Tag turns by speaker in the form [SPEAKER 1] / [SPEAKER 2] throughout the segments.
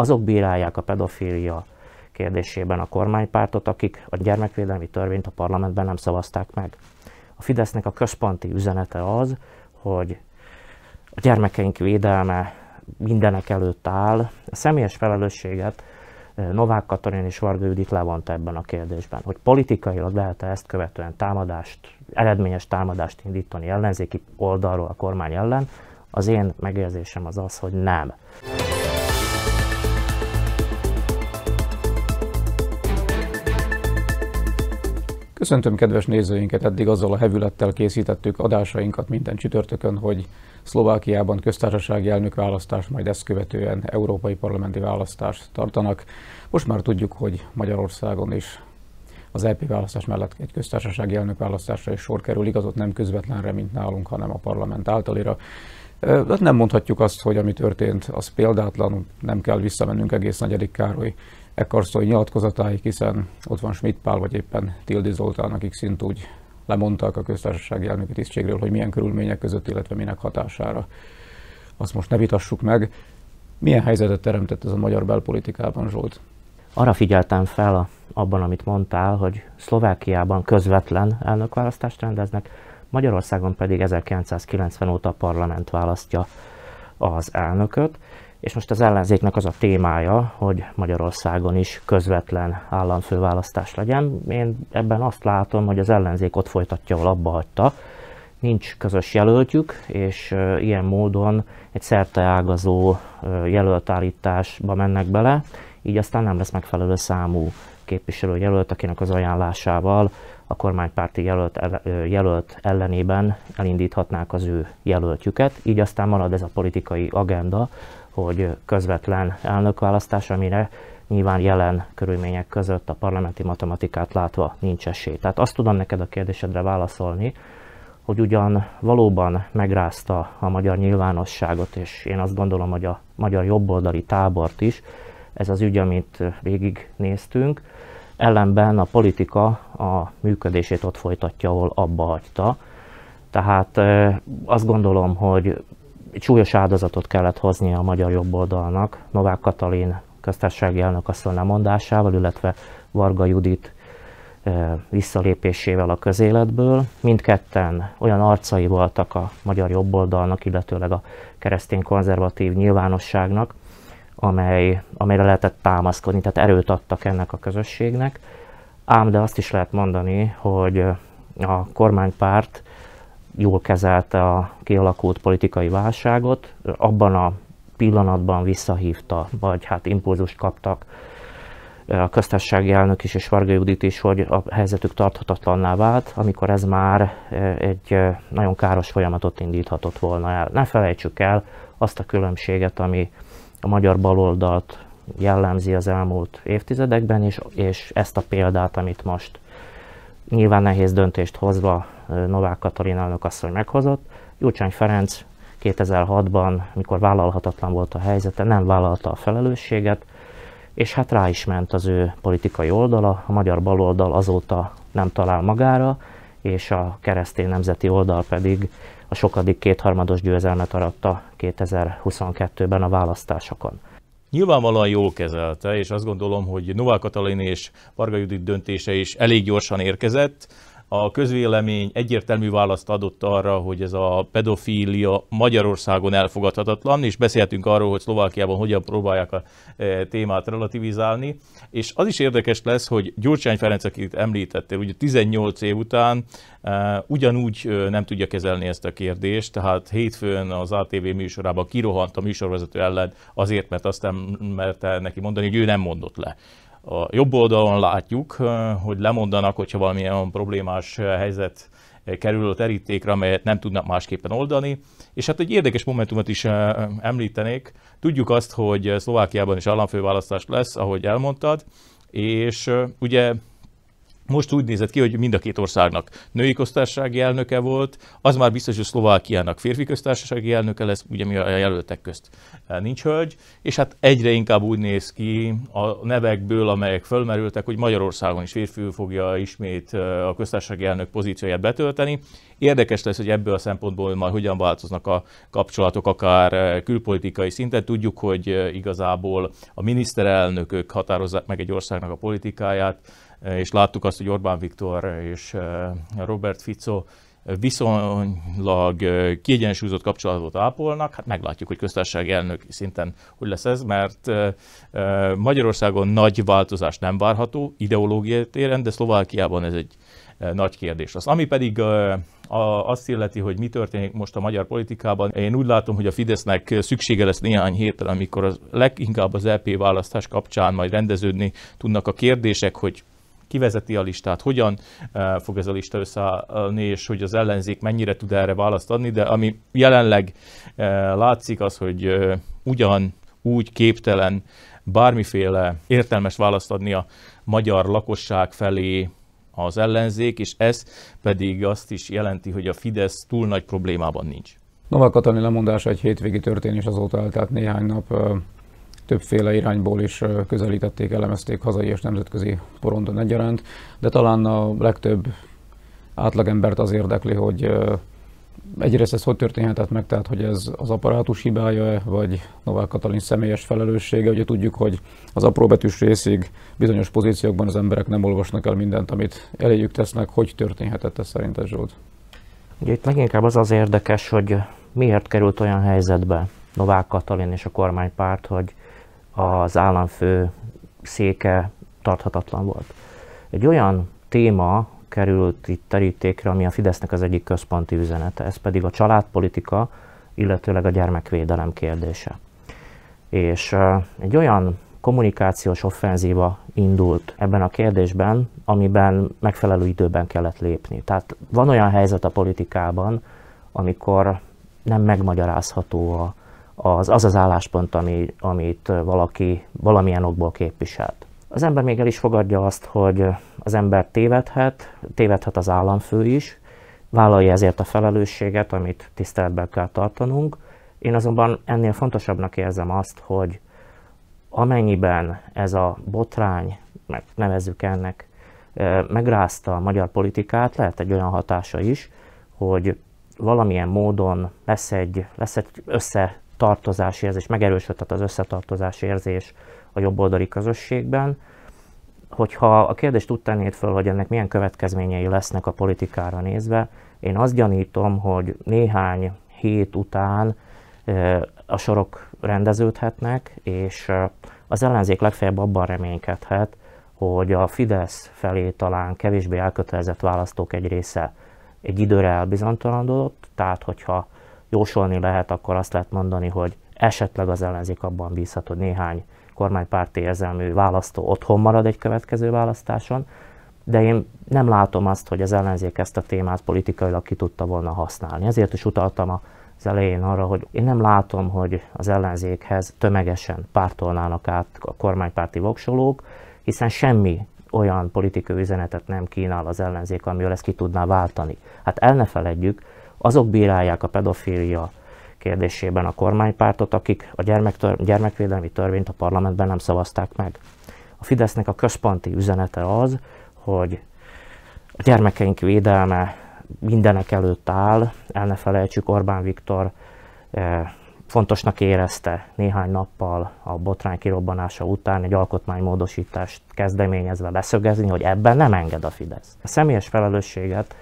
[SPEAKER 1] azok bírálják a pedofília kérdésében a kormánypártot, akik a gyermekvédelmi törvényt a parlamentben nem szavazták meg. A Fidesznek a központi üzenete az, hogy a gyermekeink védelme mindenek előtt áll. A személyes felelősséget eh, Novák Katalin és Varga Judit levonta ebben a kérdésben, hogy politikailag lehet-e ezt követően támadást, eredményes támadást indítani ellenzéki oldalról a kormány ellen, az én megérzésem az az, hogy nem.
[SPEAKER 2] Köszöntöm kedves nézőinket, eddig azzal a hevülettel készítettük adásainkat minden csütörtökön, hogy Szlovákiában köztársasági elnök választás, majd ezt követően európai parlamenti választást tartanak. Most már tudjuk, hogy Magyarországon is az EP választás mellett egy köztársasági elnök választásra is sor kerül, igazott nem közvetlenre, mint nálunk, hanem a parlament általira. Hát nem mondhatjuk azt, hogy ami történt, az példátlan, nem kell visszamennünk egész Negyedik Károly Ekkarszony nyilatkozatáig, hiszen ott van Schmidt Pál, vagy éppen Tildi Zoltán, akik szint úgy lemondtak a köztársasági elnöki tisztségről, hogy milyen körülmények között, illetve minek hatására. Azt most ne vitassuk meg. Milyen helyzetet teremtett ez a magyar belpolitikában, Zsolt?
[SPEAKER 1] Arra figyeltem fel a, abban, amit mondtál, hogy Szlovákiában közvetlen elnökválasztást rendeznek, Magyarországon pedig 1990 óta a parlament választja az elnököt, és most az ellenzéknek az a témája, hogy Magyarországon is közvetlen államfőválasztás legyen. Én ebben azt látom, hogy az ellenzék ott folytatja, ahol abba hagyta. Nincs közös jelöltjük, és ilyen módon egy szerteágazó jelöltállításba mennek bele, így aztán nem lesz megfelelő számú jelölt, akinek az ajánlásával a kormánypárti jelölt, jelölt ellenében elindíthatnák az ő jelöltjüket. Így aztán marad ez a politikai agenda, hogy közvetlen elnökválasztás, amire nyilván jelen körülmények között a parlamenti matematikát látva nincs esély. Tehát azt tudom neked a kérdésedre válaszolni, hogy ugyan valóban megrázta a magyar nyilvánosságot, és én azt gondolom, hogy a magyar jobboldali tábort is, ez az ügy, amit végignéztünk, ellenben a politika a működését ott folytatja, ahol abba hagyta. Tehát azt gondolom, hogy egy súlyos áldozatot kellett hoznia a magyar jobboldalnak, Novák Katalin köztársasági elnök asszony lemondásával, illetve Varga Judit e, visszalépésével a közéletből. Mindketten olyan arcai voltak a magyar jobboldalnak, illetőleg a keresztény konzervatív nyilvánosságnak, amely, amelyre lehetett támaszkodni, tehát erőt adtak ennek a közösségnek. Ám de azt is lehet mondani, hogy a kormánypárt jól kezelte a kialakult politikai válságot, abban a pillanatban visszahívta, vagy hát impulzust kaptak a köztársasági elnök is és Varga Judit is, hogy a helyzetük tarthatatlanná vált, amikor ez már e, egy e, nagyon káros folyamatot indíthatott volna el. Ne felejtsük el azt a különbséget, ami a magyar baloldalt jellemzi az elmúlt évtizedekben, és, és ezt a példát, amit most nyilván nehéz döntést hozva Novák Katalin elnökasszony meghozott. Gyurcsány Ferenc 2006-ban, mikor vállalhatatlan volt a helyzete, nem vállalta a felelősséget, és hát rá is ment az ő politikai oldala, a magyar baloldal azóta nem talál magára, és a keresztény nemzeti oldal pedig a sokadik kétharmados győzelmet aratta 2022-ben a választásokon.
[SPEAKER 3] Nyilvánvalóan jól kezelte, és azt gondolom, hogy Novák Katalin és Varga Judit döntése is elég gyorsan érkezett a közvélemény egyértelmű választ adott arra, hogy ez a pedofília Magyarországon elfogadhatatlan, és beszéltünk arról, hogy Szlovákiában hogyan próbálják a e, témát relativizálni. És az is érdekes lesz, hogy Gyurcsány Ferenc, akit említettél, ugye 18 év után e, ugyanúgy e, nem tudja kezelni ezt a kérdést, tehát hétfőn az ATV műsorában kirohant a műsorvezető ellen azért, mert azt nem merte neki mondani, hogy ő nem mondott le a jobb oldalon látjuk, hogy lemondanak, hogyha valamilyen problémás helyzet kerül a terítékre, amelyet nem tudnak másképpen oldani. És hát egy érdekes momentumot is említenék. Tudjuk azt, hogy Szlovákiában is államfőválasztás lesz, ahogy elmondtad, és ugye most úgy nézett ki, hogy mind a két országnak női köztársasági elnöke volt, az már biztos, hogy Szlovákiának férfi köztársasági elnöke lesz, ugye mi a jelöltek közt e, nincs hölgy, és hát egyre inkább úgy néz ki a nevekből, amelyek fölmerültek, hogy Magyarországon is férfi fogja ismét e, a köztársasági elnök pozícióját betölteni. Érdekes lesz, hogy ebből a szempontból már hogyan változnak a kapcsolatok, akár e, külpolitikai szinten. Tudjuk, hogy igazából a miniszterelnökök határozzák meg egy országnak a politikáját, és láttuk azt, hogy Orbán Viktor és eh, Robert Fico viszonylag eh, kiegyensúlyozott kapcsolatot ápolnak, hát meglátjuk, hogy köztársaság elnök szinten hogy lesz ez, mert eh, Magyarországon nagy változás nem várható ideológiai téren, de Szlovákiában ez egy nagy kérdés. Az, ami pedig azt illeti, hogy mi történik most a magyar politikában, én úgy látom, hogy a Fidesznek szüksége lesz néhány héttel, amikor az, leginkább az LP e választás kapcsán majd rendeződni tudnak a kérdések, hogy kivezeti a listát, hogyan eh, fog ez a lista összeállni, és hogy az ellenzék mennyire tud erre választ adni, de ami jelenleg eh, látszik az, hogy eh, ugyan úgy képtelen bármiféle értelmes választ adni a magyar lakosság felé az ellenzék, és ez pedig azt is jelenti, hogy a Fidesz túl nagy problémában nincs.
[SPEAKER 2] Novák Katalin lemondása egy hétvégi történés azóta eltelt néhány nap többféle irányból is közelítették, elemezték hazai és nemzetközi porondon egyaránt, de talán a legtöbb átlagembert az érdekli, hogy egyrészt ez hogy történhetett meg, tehát hogy ez az apparátus hibája vagy Novák Katalin személyes felelőssége. Ugye tudjuk, hogy az apróbetűs részig bizonyos pozíciókban az emberek nem olvasnak el mindent, amit eléjük tesznek. Hogy történhetett ez szerinted, Zsolt? Ugye itt leginkább az az érdekes, hogy
[SPEAKER 1] miért került olyan helyzetbe Novák Katalin és a kormánypárt, hogy az államfő széke tarthatatlan volt. Egy olyan téma került itt terítékre, ami a Fidesznek az egyik központi üzenete, ez pedig a családpolitika, illetőleg a gyermekvédelem kérdése. És egy olyan kommunikációs offenzíva indult ebben a kérdésben, amiben megfelelő időben kellett lépni. Tehát van olyan helyzet a politikában, amikor nem megmagyarázható a az az, az álláspont, ami, amit valaki valamilyen okból képviselt. Az ember még el is fogadja azt, hogy az ember tévedhet, tévedhet az államfő is, vállalja ezért a felelősséget, amit tiszteletben kell tartanunk. Én azonban ennél fontosabbnak érzem azt, hogy amennyiben ez a botrány, mert nevezzük ennek, megrázta a magyar politikát, lehet egy olyan hatása is, hogy valamilyen módon lesz egy, lesz egy össze tartozási érzés, megerősödhet az összetartozási érzés a jobboldali közösségben. Hogyha a kérdést úgy tennéd föl, hogy ennek milyen következményei lesznek a politikára nézve, én azt gyanítom, hogy néhány hét után a sorok rendeződhetnek, és az ellenzék legfeljebb abban reménykedhet, hogy a Fidesz felé talán kevésbé elkötelezett választók egy része egy időre elbizonytalanodott, tehát hogyha jósolni lehet, akkor azt lehet mondani, hogy esetleg az ellenzék abban bízhat, hogy néhány kormánypárti érzelmű választó otthon marad egy következő választáson, de én nem látom azt, hogy az ellenzék ezt a témát politikailag ki tudta volna használni. Ezért is utaltam az elején arra, hogy én nem látom, hogy az ellenzékhez tömegesen pártolnának át a kormánypárti voksolók, hiszen semmi olyan politikai üzenetet nem kínál az ellenzék, amivel ezt ki tudná váltani. Hát el ne feledjük, azok bírálják a pedofília kérdésében a kormánypártot, akik a gyermektör, gyermekvédelmi törvényt a parlamentben nem szavazták meg. A Fidesznek a központi üzenete az, hogy a gyermekeink védelme mindenek előtt áll, el ne felejtsük Orbán Viktor eh, fontosnak érezte néhány nappal a botrány kirobbanása után egy alkotmánymódosítást kezdeményezve leszögezni, hogy ebben nem enged a Fidesz. A személyes felelősséget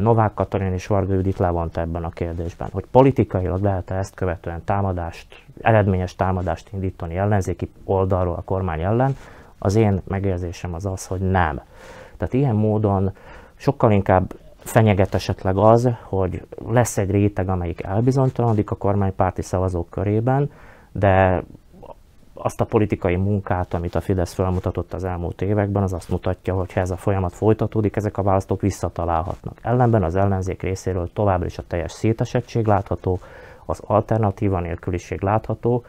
[SPEAKER 1] Novák Katalin és Varga Judit levonta ebben a kérdésben, hogy politikailag lehet-e ezt követően támadást, eredményes támadást indítani ellenzéki oldalról a kormány ellen, az én megérzésem az az, hogy nem. Tehát ilyen módon sokkal inkább fenyeget esetleg az, hogy lesz egy réteg, amelyik elbizonytalanodik a kormánypárti szavazók körében, de azt a politikai munkát, amit a Fidesz felmutatott az elmúlt években, az azt mutatja, hogy ha ez a folyamat folytatódik, ezek a választók visszatalálhatnak. Ellenben az ellenzék részéről továbbra is a teljes szétesettség látható, az alternatíva nélküliség látható.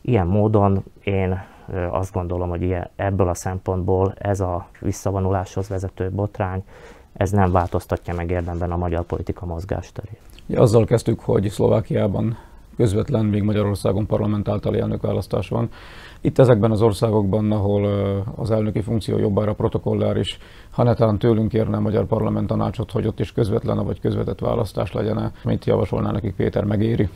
[SPEAKER 1] Ilyen módon én azt gondolom, hogy ilyen, ebből a szempontból ez a visszavonuláshoz vezető botrány, ez nem változtatja meg érdemben a magyar politika mozgásterét. Ja, azzal
[SPEAKER 2] kezdtük, hogy Szlovákiában közvetlen még Magyarországon parlament általi elnökválasztás van. Itt ezekben az országokban, ahol az elnöki funkció jobbára protokolláris, ha netán tőlünk érne a magyar parlament tanácsot, hogy ott is közvetlen vagy közvetett választás legyen mit javasolná nekik Péter, megéri?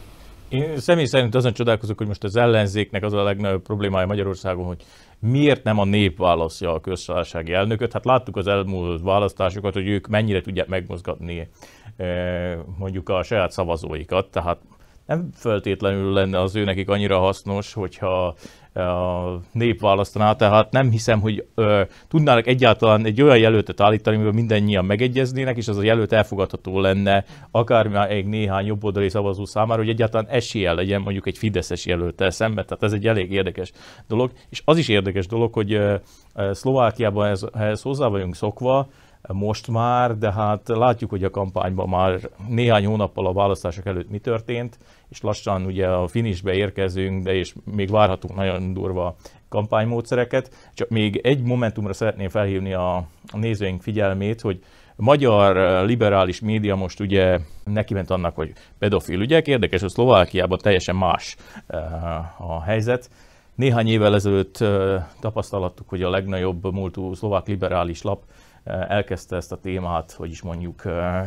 [SPEAKER 3] Én személy szerint azon csodálkozok, hogy most az ellenzéknek az a legnagyobb problémája Magyarországon, hogy miért nem a nép választja a közszállásági elnököt. Hát láttuk az elmúlt választásokat, hogy ők mennyire tudják megmozgatni eh, mondjuk a saját szavazóikat, tehát nem feltétlenül lenne az ő nekik annyira hasznos, hogyha a nép választaná, tehát nem hiszem, hogy ö, tudnának egyáltalán egy olyan jelöltet állítani, amiben mindannyian megegyeznének, és az a jelölt elfogadható lenne, akár már egy néhány jobboldali szavazó számára, hogy egyáltalán esélye legyen mondjuk egy Fideszes jelöltel szemben, tehát ez egy elég érdekes dolog. És az is érdekes dolog, hogy ö, ö, Szlovákiában ez, ehhez hozzá vagyunk szokva, most már, de hát látjuk, hogy a kampányban már néhány hónappal a választások előtt mi történt, és lassan ugye a finishbe érkezünk, de és még várhatunk nagyon durva kampánymódszereket. Csak még egy momentumra szeretném felhívni a, a nézőink figyelmét, hogy magyar liberális média most ugye neki ment annak, hogy pedofil ügyek, érdekes, hogy Szlovákiában teljesen más eh, a helyzet. Néhány évvel ezelőtt eh, tapasztalattuk, hogy a legnagyobb múltú szlovák liberális lap elkezdte ezt a témát, hogy is mondjuk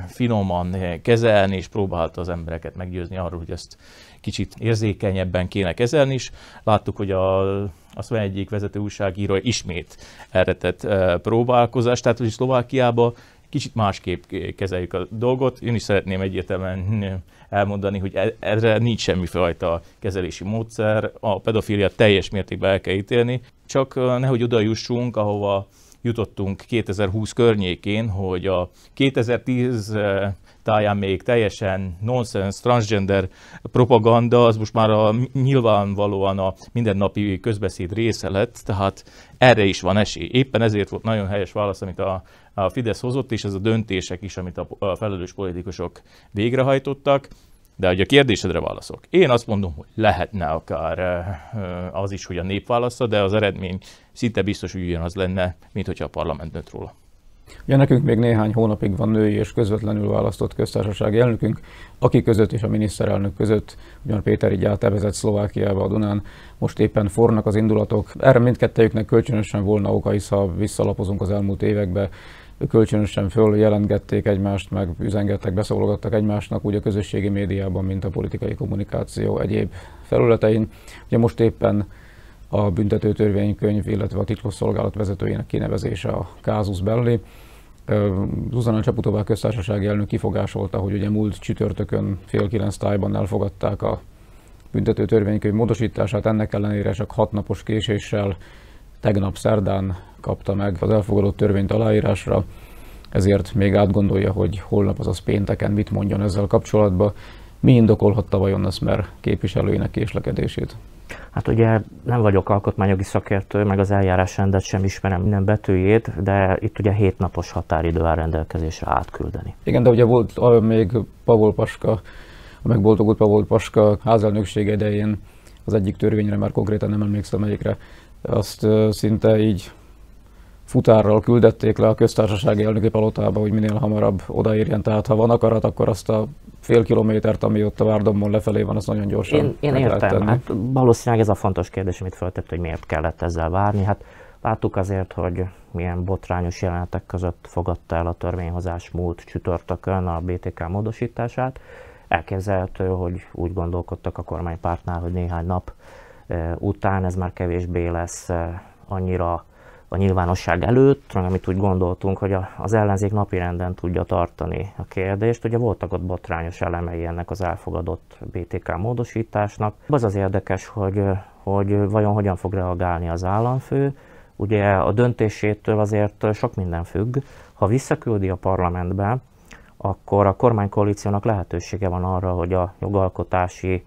[SPEAKER 3] finoman kezelni, és próbálta az embereket meggyőzni arról, hogy ezt kicsit érzékenyebben kéne kezelni is. Láttuk, hogy a a Sven egyik vezető újságíró ismét erre tett próbálkozást, tehát hogy Szlovákiába kicsit másképp kezeljük a dolgot. Én is szeretném egyértelműen elmondani, hogy e-, erre nincs semmi fajta kezelési módszer, a pedofilia teljes mértékben el kell ítélni, csak nehogy oda jussunk, ahova jutottunk 2020 környékén, hogy a 2010 eh, táján még teljesen nonsense transgender propaganda, az most már a, nyilvánvalóan a mindennapi közbeszéd része lett, tehát erre is van esély. Éppen ezért volt nagyon helyes válasz, amit a, a Fidesz hozott, és ez a döntések is, amit a, a felelős politikusok végrehajtottak. De hogy a kérdésedre válaszok. Én azt mondom, hogy lehetne akár eh, eh, az is, hogy a nép válasza, de az eredmény szinte biztos, hogy ugyanaz lenne, mint hogyha a parlament dönt róla.
[SPEAKER 2] Ugye nekünk még néhány hónapig van női és közvetlenül választott köztársasági elnökünk, aki között és a miniszterelnök között, ugyan Péter így átevezett Szlovákiába a Dunán, most éppen fornak az indulatok. Erre mindkettejüknek kölcsönösen volna oka, hisz ha visszalapozunk az elmúlt évekbe, kölcsönösen föl jelentgették egymást, meg üzengettek, beszólogattak egymásnak úgy a közösségi médiában, mint a politikai kommunikáció egyéb felületein. Ugye most éppen a büntetőtörvénykönyv, illetve a titkosszolgálat vezetőjének kinevezése a kázus belli. Zuzana Csaputová köztársasági elnök kifogásolta, hogy ugye múlt csütörtökön fél kilenc tájban elfogadták a büntetőtörvénykönyv módosítását, ennek ellenére csak hat napos késéssel tegnap szerdán kapta meg az elfogadott törvényt aláírásra, ezért még átgondolja, hogy holnap, azaz pénteken mit mondjon ezzel kapcsolatban. Mi indokolhatta vajon ezt mert képviselőinek késlekedését? Hát ugye nem vagyok alkotmányogi
[SPEAKER 1] szakértő, meg az eljárásrendet sem ismerem minden betűjét, de itt ugye 7 napos határidő áll rendelkezésre átküldeni.
[SPEAKER 2] Igen, de ugye volt még Pavol Paska, a megboldogult Pavol Paska házelnöksége idején az egyik törvényre, már konkrétan nem emlékszem melyikre, azt szinte így futárral küldették le a köztársasági elnöki palotába, hogy minél hamarabb odaérjen. Tehát ha van akarat, akkor azt a fél kilométert, ami ott a Várdomból lefelé van, az nagyon gyorsan Én, én értem, hát valószínűleg ez a fontos kérdés, amit feltett, hogy miért kellett
[SPEAKER 1] ezzel várni. Hát láttuk azért, hogy milyen botrányos jelenetek között fogadta el a törvényhozás múlt csütörtökön a BTK módosítását. Elképzelhető, hogy úgy gondolkodtak a kormánypártnál, hogy néhány nap eh, után ez már kevésbé lesz eh, annyira a nyilvánosság előtt, amit úgy gondoltunk, hogy az ellenzék napirenden tudja tartani a kérdést. Ugye voltak ott botrányos elemei ennek az elfogadott BTK módosításnak. Az az érdekes, hogy, hogy vajon hogyan fog reagálni az államfő. Ugye a döntésétől azért sok minden függ. Ha visszaküldi a parlamentbe, akkor a kormánykoalíciónak lehetősége van arra, hogy a jogalkotási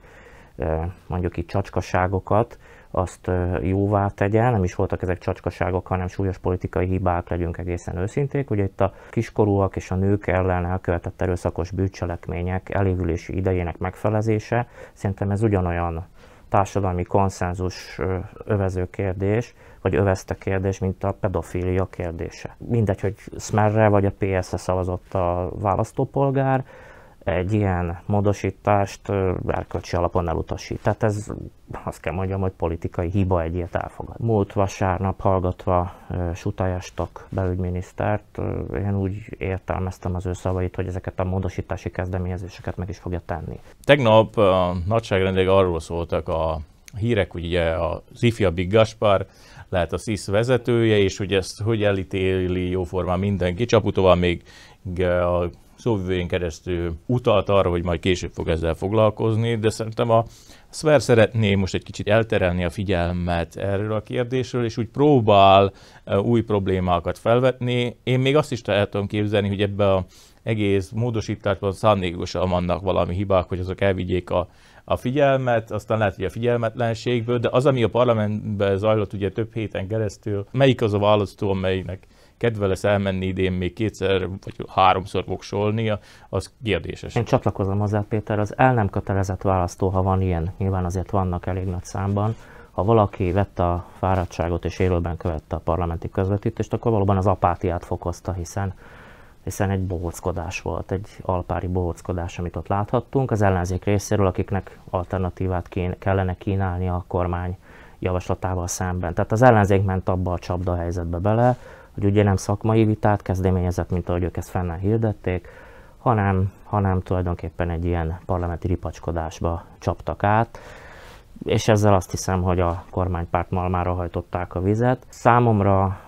[SPEAKER 1] eh, mondjuk itt csacskaságokat azt jóvá tegye, nem is voltak ezek csacskaságok, hanem súlyos politikai hibák, legyünk egészen őszinték. Ugye itt a kiskorúak és a nők ellen elkövetett erőszakos bűncselekmények elévülési idejének megfelezése, szerintem ez ugyanolyan társadalmi konszenzus övező kérdés, vagy övezte kérdés, mint a pedofília kérdése. Mindegy, hogy Smerre vagy a PSZ re szavazott a választópolgár, egy ilyen módosítást erkölcsi alapon elutasít. Tehát ez azt kell mondjam, hogy politikai hiba egy ilyet elfogad. Múlt vasárnap hallgatva Sutajastok belügyminisztert, én úgy értelmeztem az ő szavait, hogy ezeket a módosítási kezdeményezéseket meg is fogja tenni. Tegnap
[SPEAKER 3] a nagyságrendileg arról szóltak a hírek, hogy ugye az ifjabbik Gaspar lehet a SZISZ vezetője, és hogy ezt hogy elítéli jóformán mindenki. Csaputóval még a szóvivőjén keresztül utalt arra, hogy majd később fog ezzel foglalkozni, de szerintem a Sver szeretné most egy kicsit elterelni a figyelmet erről a kérdésről, és úgy próbál e, új problémákat felvetni. Én még azt is el tudom képzelni, hogy ebbe a egész módosításban szándékosan vannak valami hibák, hogy azok elvigyék a, a figyelmet, aztán lehet, hogy a figyelmetlenségből, de az, ami a parlamentben zajlott ugye több héten keresztül, melyik az a választó, amelynek kedve lesz elmenni idén még kétszer vagy háromszor voksolni, az kérdéses. Én
[SPEAKER 1] csatlakozom hozzá, Péter, az el nem kötelezett választó, ha van ilyen, nyilván azért vannak elég nagy számban, ha valaki vette a fáradtságot és élőben követte a parlamenti közvetítést, akkor valóban az apátiát fokozta, hiszen hiszen egy bohóckodás volt, egy alpári bohóckodás, amit ott láthattunk. Az ellenzék részéről, akiknek alternatívát kéne, kellene kínálni a kormány javaslatával szemben. Tehát az ellenzék ment abba a csapda helyzetbe bele, hogy ugye nem szakmai vitát kezdeményezett, mint ahogy ők ezt fennel hirdették, hanem, hanem tulajdonképpen egy ilyen parlamenti ripacskodásba csaptak át, és ezzel azt hiszem, hogy a kormánypárt malmára hajtották a vizet. Számomra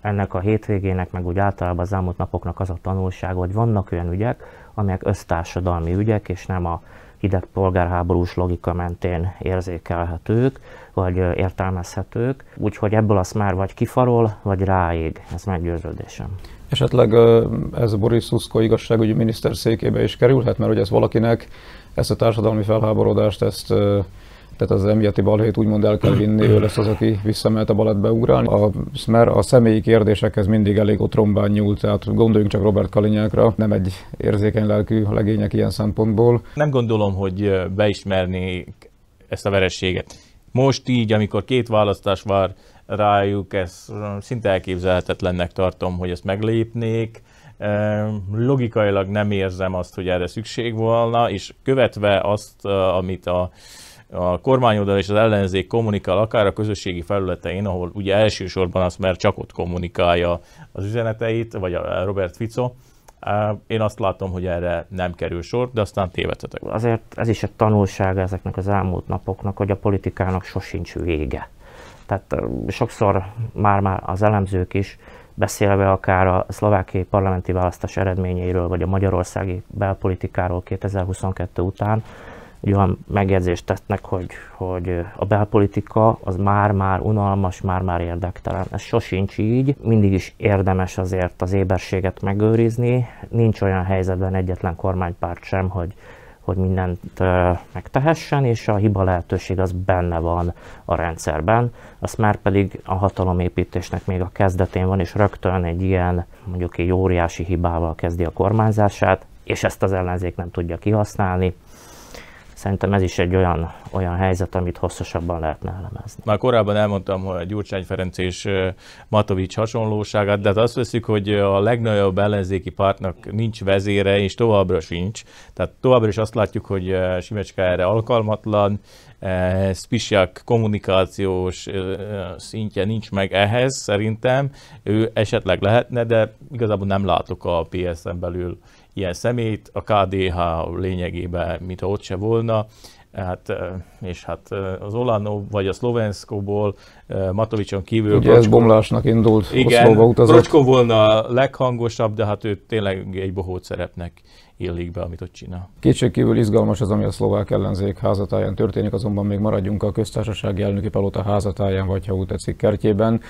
[SPEAKER 1] ennek a hétvégének, meg úgy általában az elmúlt napoknak az a tanulság, hogy vannak olyan ügyek, amelyek össztársadalmi ügyek, és nem a polgárháborús logika mentén érzékelhetők, vagy értelmezhetők,
[SPEAKER 2] úgyhogy ebből azt már vagy kifarol, vagy ráég, ez meggyőződésem. Esetleg ez Boris Szuszko igazságügyi miniszter székébe is kerülhet, mert hogy ez valakinek ezt a társadalmi felháborodást, ezt tehát az emiatti balhét úgymond el kell vinni, ő lesz az, aki visszamehet a baletbe beugrálni. A, mert a személyi kérdésekhez mindig elég otrombán nyúlt, tehát gondoljunk csak Robert Kalinyákra, nem egy érzékeny lelkű legények ilyen szempontból.
[SPEAKER 3] Nem gondolom, hogy beismernék ezt a verességet. Most így, amikor két választás vár rájuk, ez szinte elképzelhetetlennek tartom, hogy ezt meglépnék. Logikailag nem érzem azt, hogy erre szükség volna, és követve azt, amit a a kormányoldal és az ellenzék kommunikál, akár a közösségi felületein, ahol ugye elsősorban azt mert csak ott kommunikálja az üzeneteit, vagy a Robert Fico, én azt látom, hogy erre nem kerül sor, de aztán tévedhetek. Azért
[SPEAKER 1] ez is egy tanulság ezeknek az elmúlt napoknak, hogy a politikának sosincs vége. Tehát sokszor már, már az elemzők is beszélve akár a szlovákiai parlamenti választás eredményeiről, vagy a magyarországi belpolitikáról 2022 után, egy olyan megjegyzést tesznek, hogy, hogy a belpolitika az már-már unalmas, már-már érdektelen. Ez sosincs így, mindig is érdemes azért az éberséget megőrizni. Nincs olyan helyzetben egyetlen kormánypárt sem, hogy hogy mindent megtehessen, és a hiba lehetőség az benne van a rendszerben. Azt már pedig a hatalomépítésnek még a kezdetén van, és rögtön egy ilyen, mondjuk egy óriási hibával kezdi a kormányzását, és ezt az ellenzék nem tudja kihasználni. Szerintem ez is egy olyan, olyan helyzet, amit hosszasabban lehetne elemezni.
[SPEAKER 3] Már korábban elmondtam, hogy Gyurcsány Ferenc és Matovics hasonlóságát, de hát azt veszük, hogy a legnagyobb ellenzéki pártnak nincs vezére, és továbbra sincs. Tehát továbbra is azt látjuk, hogy Simecska erre alkalmatlan, Spisiak kommunikációs szintje nincs meg ehhez szerintem. Ő esetleg lehetne, de igazából nem látok a PSZ-en belül ilyen szemét, a KDH lényegében, mint ott se volna, hát, és hát az Olano vagy a Szlovenszkóból Matovicson kívül... Ugye Brocskó, ez bomlásnak indult, igen, Oszlóba utazott. volna a leghangosabb, de hát ő tényleg egy bohót szerepnek illik be, amit ott csinál.
[SPEAKER 2] kívül izgalmas az, ami a szlovák ellenzék házatáján történik, azonban még maradjunk a köztársasági elnöki palota házatáján, vagy ha úgy tetszik kertjében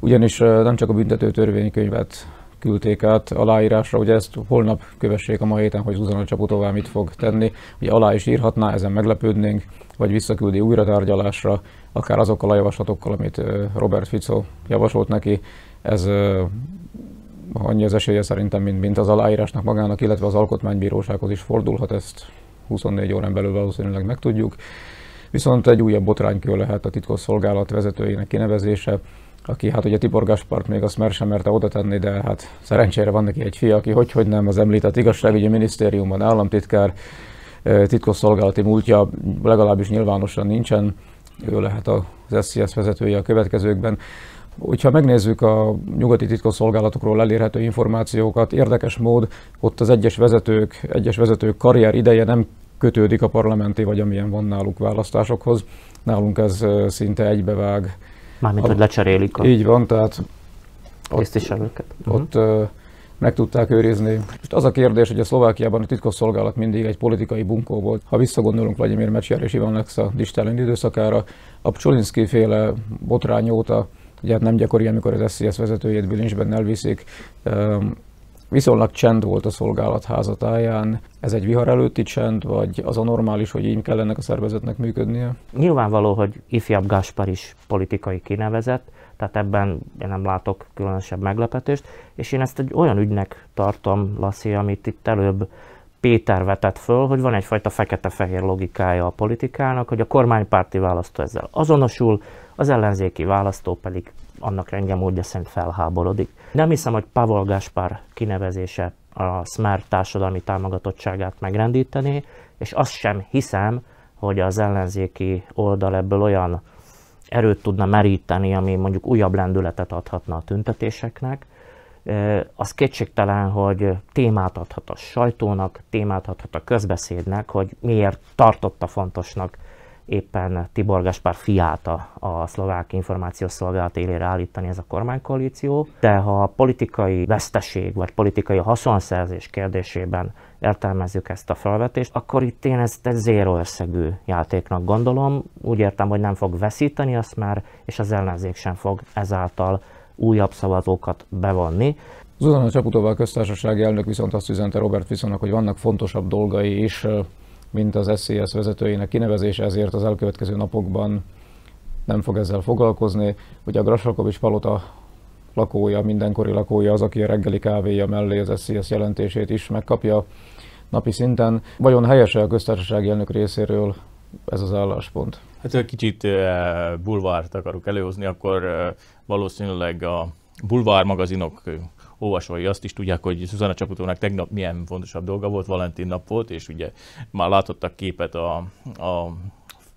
[SPEAKER 2] ugyanis nem csak a büntető törvénykönyvet küldték át aláírásra, ugye ezt holnap kövessék a mai héten, hogy Zuzana Csaputová mit fog tenni. Ugye alá is írhatná, ezen meglepődnénk, vagy visszaküldi újra tárgyalásra, akár azokkal a javaslatokkal, amit Robert Fico javasolt neki. Ez annyi az esélye szerintem, mint, mint az aláírásnak magának, illetve az alkotmánybírósághoz is fordulhat, ezt 24 órán belül valószínűleg megtudjuk. Viszont egy újabb botránykő lehet a titkosszolgálat vezetőjének kinevezése aki hát ugye Tibor Gaspart még azt már sem merte oda tenni, de hát szerencsére van neki egy fia, aki hogy, hogy nem az említett igazságügyi minisztériumban államtitkár, titkosszolgálati múltja legalábbis nyilvánosan nincsen, ő lehet az SZSZ vezetője a következőkben. Hogyha megnézzük a nyugati titkosszolgálatokról elérhető információkat, érdekes mód ott az egyes vezetők, egyes vezetők karrier ideje nem kötődik a parlamenti, vagy amilyen van náluk választásokhoz. Nálunk ez szinte egybevág Mármint, a, hogy lecserélik a Így van, tehát ott, Ott uh-huh. meg tudták őrizni. Most az a kérdés, hogy a Szlovákiában a titkosszolgálat mindig egy politikai bunkó volt. Ha visszagondolunk Vladimir Mecsiár és Ivan Lexa Distelin időszakára, a Pcsolinszki féle botrány óta, ugye hát nem gyakori, amikor az SZSZ vezetőjét bilincsben elviszik, Viszonylag csend volt a szolgálat házatáján. Ez egy vihar előtti csend, vagy az a normális, hogy így kell ennek a szervezetnek működnie? Nyilvánvaló, hogy ifjabb Gáspár is politikai kinevezett,
[SPEAKER 1] tehát ebben én nem látok különösebb meglepetést, és én ezt egy olyan ügynek tartom, Lassi, amit itt előbb Péter vetett föl, hogy van egyfajta fekete-fehér logikája a politikának, hogy a kormánypárti választó ezzel azonosul, az ellenzéki választó pedig annak engem módja szerint felháborodik. Nem hiszem, hogy Pavol Gáspár kinevezése a Smart társadalmi támogatottságát megrendíteni, és azt sem hiszem, hogy az ellenzéki oldal ebből olyan erőt tudna meríteni, ami mondjuk újabb lendületet adhatna a tüntetéseknek. Az kétségtelen, hogy témát adhat a sajtónak, témát adhat a közbeszédnek, hogy miért tartotta fontosnak éppen Tibor Gaspar fiát a, a szlovák információs szolgálat élére állítani ez a kormánykoalíció, de ha a politikai veszteség vagy politikai haszonszerzés kérdésében értelmezzük ezt a felvetést, akkor itt én ezt egy zéró összegű játéknak gondolom. Úgy értem, hogy nem fog veszíteni azt már, és az ellenzék sem
[SPEAKER 2] fog ezáltal újabb szavazókat bevonni. Zuzana Csaputová köztársasági elnök viszont azt üzente Robert Fiszonnak, hogy vannak fontosabb dolgai is, mint az SZSZ vezetőjének kinevezése, ezért az elkövetkező napokban nem fog ezzel foglalkozni. Ugye a Grasalkovics palota lakója, mindenkori lakója az, aki a reggeli kávéja mellé az SZSZ jelentését is megkapja napi szinten. Vajon helyese a köztársasági elnök részéről ez az álláspont?
[SPEAKER 3] Hát, ha kicsit eh, bulvárt akarok előhozni, akkor eh, valószínűleg a bulvár magazinok olvasói azt is tudják, hogy Szuzana Csaputónak tegnap milyen fontosabb dolga volt, Valentin nap volt, és ugye már látottak képet a, a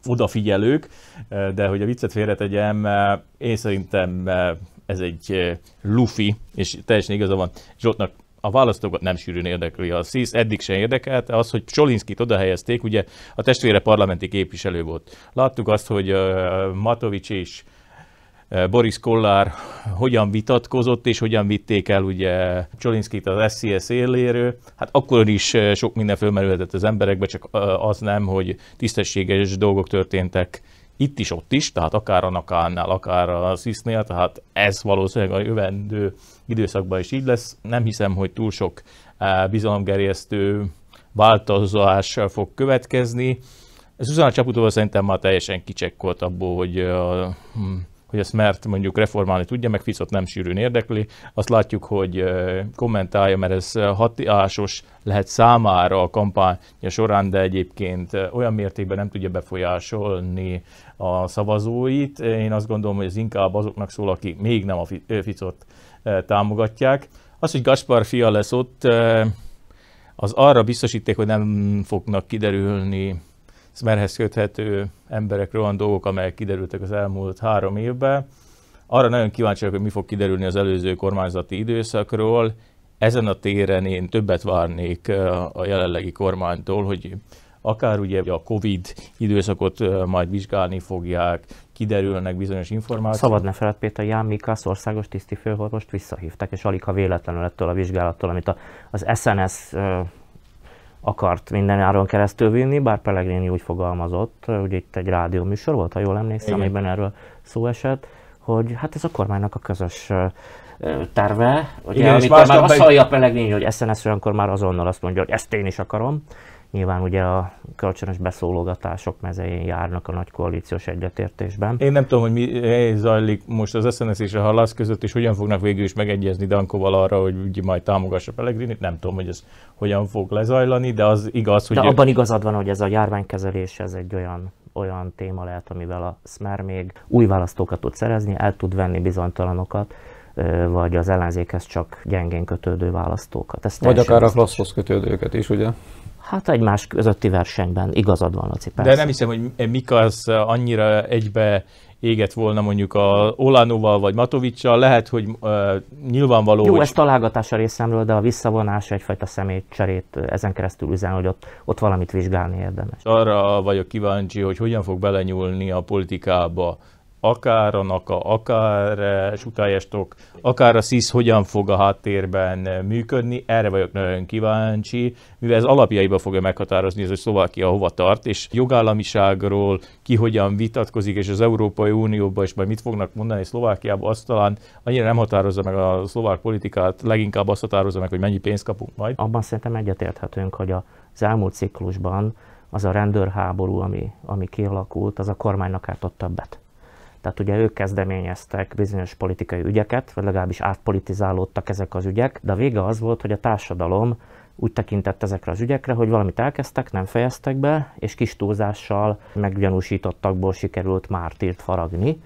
[SPEAKER 3] odafigyelők, de hogy a viccet félretegyem, én szerintem ez egy lufi, és teljesen igaza van. Zsoltnak a választókat nem sűrűn érdekli. A SZISZ eddig sem érdekelte. Az, hogy Csolinszkit oda helyezték, ugye a testvére parlamenti képviselő volt. Láttuk azt, hogy Matovics és Eh, Boris Kollár hogyan vitatkozott, és hogyan vitték el ugye Csolinszkit az SCS élérő. Hát akkor is eh, sok minden fölmerülhetett az emberekbe, csak eh, az nem, hogy tisztességes dolgok történtek itt is, ott is, tehát akár a Nakánnál, akár a Sisznél, tehát ez valószínűleg a jövendő időszakban is így lesz. Nem hiszem, hogy túl sok bizalomgerjesztő változás fog következni. Zuzana Csaputóval szerintem már teljesen kicsekkolt abból, hogy a hm, hogy ezt mert mondjuk reformálni tudja, meg Ficot nem sűrűn érdekli. Azt látjuk, hogy kommentálja, mert ez hatásos lehet számára a kampánya során, de egyébként olyan mértékben nem tudja befolyásolni a szavazóit. Én azt gondolom, hogy ez inkább azoknak szól, akik még nem a Ficot támogatják. Az, hogy Gaspar Fia lesz ott, az arra biztosíték, hogy nem fognak kiderülni Smerhez köthető emberekről olyan dolgok, amelyek kiderültek az elmúlt három évben. Arra nagyon kíváncsi vagyok, hogy mi fog kiderülni az előző kormányzati időszakról. Ezen a téren én többet várnék a jelenlegi kormánytól, hogy akár ugye a Covid időszakot majd vizsgálni fogják, kiderülnek bizonyos információk. Szabad ne feled,
[SPEAKER 1] Péter Ján Mikász országos tiszti főorvost visszahívták, és alig ha véletlenül ettől a vizsgálattól, amit az SNS akart mindenáron keresztül vinni, bár Pellegrini úgy fogalmazott, eh, hogy itt egy műsor volt, ha jól emlékszem, Igen. amiben erről szó esett, hogy hát ez a kormánynak a közös eh, eh, terve, ugye, Igen, amikor már azt hallja Pellegrini, hogy SNS olyankor már azonnal azt mondja, hogy ezt én is akarom, nyilván ugye a kölcsönös beszólogatások mezején járnak a nagy koalíciós egyetértésben.
[SPEAKER 3] Én nem tudom, hogy mi zajlik most az SNS és a Halász között, és hogyan fognak végül is megegyezni Dankoval arra, hogy ugye majd támogassa Pellegrinit. Nem tudom, hogy ez hogyan fog lezajlani, de az igaz, hogy... De abban igazad van, hogy ez a járványkezelés,
[SPEAKER 1] ez egy olyan olyan téma lehet, amivel a Smer még új választókat tud szerezni, el tud venni bizonytalanokat, vagy az ellenzékhez csak gyengén kötődő választókat. Ezt vagy akár a klasszhoz kötődőket is, ugye? Hát egymás közötti versenyben igazad van, Laci, persze. De nem hiszem,
[SPEAKER 3] hogy mik az annyira egybe égett volna mondjuk a Olanuval vagy Matovicsal, lehet, hogy uh, nyilvánvaló... Jó, hogy... ez
[SPEAKER 1] találgatás a részemről, de a visszavonás egyfajta személycserét ezen keresztül üzen, hogy ott, ott valamit vizsgálni érdemes.
[SPEAKER 3] Arra vagyok kíváncsi, hogy hogyan fog belenyúlni a politikába akár a NAKA, akár a eh, sutályestok, akár a SZISZ hogyan fog a háttérben eh, működni, erre vagyok nagyon kíváncsi, mivel ez alapjaiba fogja meghatározni, hogy Szlovákia hova tart, és jogállamiságról ki hogyan vitatkozik, és az Európai Unióban is majd mit fognak mondani Szlovákiában, azt talán annyira nem határozza meg a szlovák politikát, leginkább azt határozza meg, hogy mennyi pénzt kapunk majd. Abban szerintem egyetérthetünk, hogy az elmúlt ciklusban az a rendőrháború,
[SPEAKER 1] ami, ami kialakult, az a kormánynak ártott többet tehát ugye ők kezdeményeztek bizonyos politikai ügyeket, vagy legalábbis átpolitizálódtak ezek az ügyek, de a vége az volt, hogy a társadalom úgy tekintett ezekre az ügyekre, hogy valamit elkezdtek, nem fejeztek be, és kis túlzással meggyanúsítottakból sikerült mártírt faragni.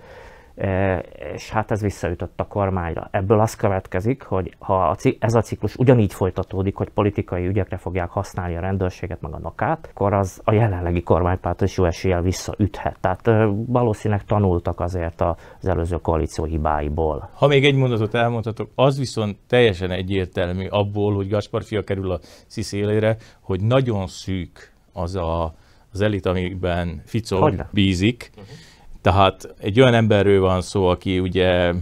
[SPEAKER 1] E, és hát ez visszaütött a kormányra. Ebből az következik, hogy ha ez a ciklus ugyanígy folytatódik, hogy politikai ügyekre fogják használni a rendőrséget meg a nakát, akkor az a jelenlegi kormánypárt is jó eséllyel visszaüthet. Tehát valószínűleg tanultak azért az előző koalíció
[SPEAKER 3] hibáiból. Ha még egy mondatot elmondhatok, az viszont teljesen egyértelmű abból, hogy Gaspar fia kerül a sziszélére, hogy nagyon szűk az a, az elit, amiben Fico Hogyne? bízik. Uh-huh tehát egy olyan emberről van szó, aki ugye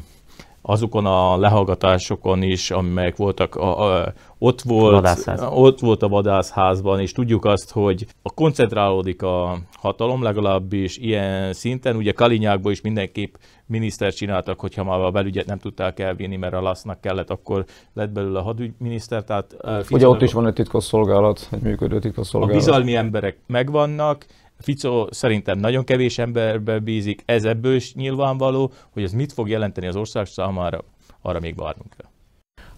[SPEAKER 3] azokon a lehallgatásokon is, amelyek voltak, a, a, ott, volt, ott volt a vadászházban, és tudjuk azt, hogy a koncentrálódik a hatalom, legalábbis ilyen szinten, ugye Kalinyákban is mindenképp miniszter csináltak, hogyha már a belügyet nem tudták elvinni, mert a lasznak kellett, akkor lett belőle a hadügyminiszter. Tehát, eh, ugye ott is
[SPEAKER 2] van egy titkosszolgálat, egy működő titkosszolgálat. A bizalmi
[SPEAKER 3] emberek megvannak, Fico szerintem nagyon kevés emberbe bízik, ez ebből is nyilvánvaló, hogy ez mit fog jelenteni az ország számára, arra még várnunk kell.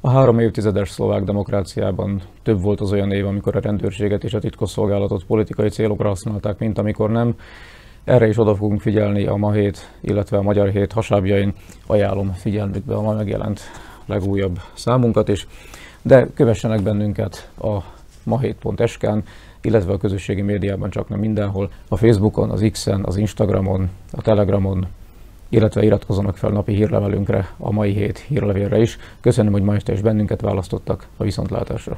[SPEAKER 2] A három évtizedes szlovák demokráciában több volt az olyan év, amikor a rendőrséget és a titkosszolgálatot politikai célokra használták, mint amikor nem. Erre is oda fogunk figyelni a ma hét, illetve a magyar hét hasábjain. Ajánlom figyelmükbe a ma megjelent legújabb számunkat is, de kövessenek bennünket a ma hét.sk-n, illetve a közösségi médiában csak nem mindenhol, a Facebookon, az X-en, az Instagramon, a Telegramon, illetve iratkozzanak fel napi hírlevelünkre, a mai hét hírlevélre is. Köszönöm, hogy ma este is bennünket választottak a viszontlátásra.